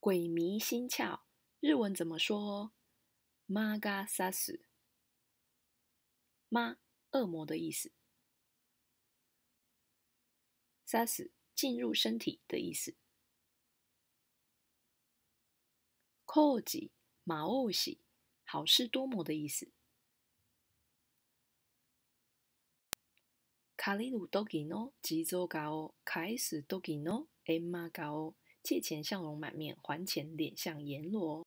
鬼迷心窍，日文怎么说？マガ殺死，妈，恶魔的意思。殺死进入身体的意思。コージマオシ，好事多磨的意思。借りる時の持続がを返多時诺円馬がを。借钱，笑容满面；还钱，脸像阎罗。